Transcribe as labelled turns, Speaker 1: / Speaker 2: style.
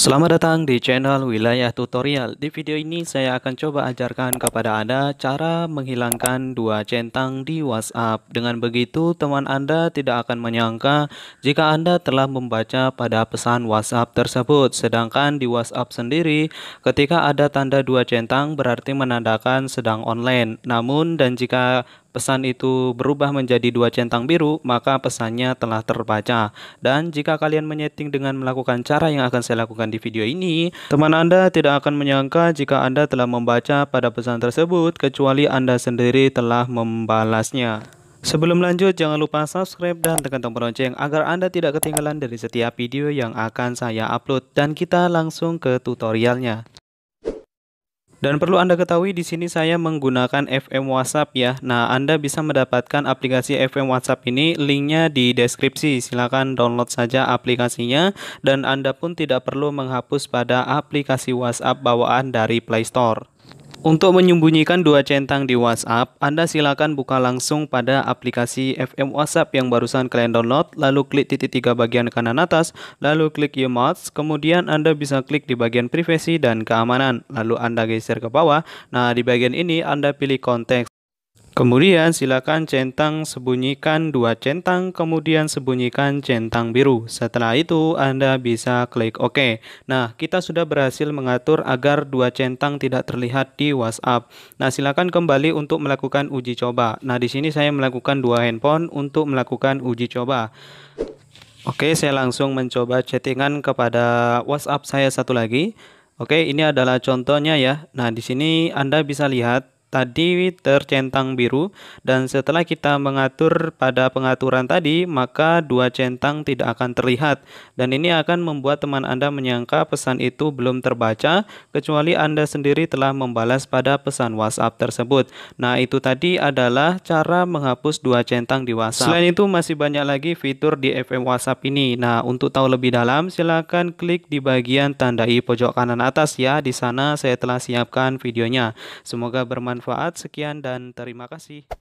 Speaker 1: Selamat datang di channel Wilayah Tutorial. Di video ini saya akan coba ajarkan kepada Anda cara menghilangkan dua centang di WhatsApp. Dengan begitu teman Anda tidak akan menyangka jika Anda telah membaca pada pesan WhatsApp tersebut. Sedangkan di WhatsApp sendiri ketika ada tanda dua centang berarti menandakan sedang online. Namun dan jika pesan itu berubah menjadi dua centang biru, maka pesannya telah terbaca. Dan jika kalian menyeting dengan melakukan cara yang akan saya lakukan di video ini, teman Anda tidak akan menyangka jika Anda telah membaca pada pesan tersebut, kecuali Anda sendiri telah membalasnya. Sebelum lanjut, jangan lupa subscribe dan tekan tombol lonceng agar Anda tidak ketinggalan dari setiap video yang akan saya upload. Dan kita langsung ke tutorialnya. Dan perlu Anda ketahui di sini saya menggunakan FM WhatsApp ya. Nah, Anda bisa mendapatkan aplikasi FM WhatsApp ini linknya di deskripsi. Silakan download saja aplikasinya dan Anda pun tidak perlu menghapus pada aplikasi WhatsApp bawaan dari Play Store. Untuk menyembunyikan dua centang di WhatsApp, Anda silakan buka langsung pada aplikasi FM WhatsApp yang barusan kalian download, lalu klik titik tiga bagian kanan atas, lalu klik Emotes, kemudian Anda bisa klik di bagian privasi dan keamanan, lalu Anda geser ke bawah. Nah, di bagian ini Anda pilih konteks Kemudian silakan centang sembunyikan dua centang, kemudian sembunyikan centang biru. Setelah itu Anda bisa klik OK. Nah, kita sudah berhasil mengatur agar dua centang tidak terlihat di WhatsApp. Nah, silakan kembali untuk melakukan uji coba. Nah, di sini saya melakukan dua handphone untuk melakukan uji coba. Oke, saya langsung mencoba chattingan kepada WhatsApp saya satu lagi. Oke, ini adalah contohnya ya. Nah, di sini Anda bisa lihat tadi tercentang biru dan setelah kita mengatur pada pengaturan tadi maka dua centang tidak akan terlihat dan ini akan membuat teman Anda menyangka pesan itu belum terbaca kecuali Anda sendiri telah membalas pada pesan WhatsApp tersebut. Nah, itu tadi adalah cara menghapus dua centang di WhatsApp. Selain itu masih banyak lagi fitur di FM WhatsApp ini. Nah, untuk tahu lebih dalam silahkan klik di bagian tandai pojok kanan atas ya. Di sana saya telah siapkan videonya. Semoga bermanfaat bermanfaat. Sekian dan terima kasih.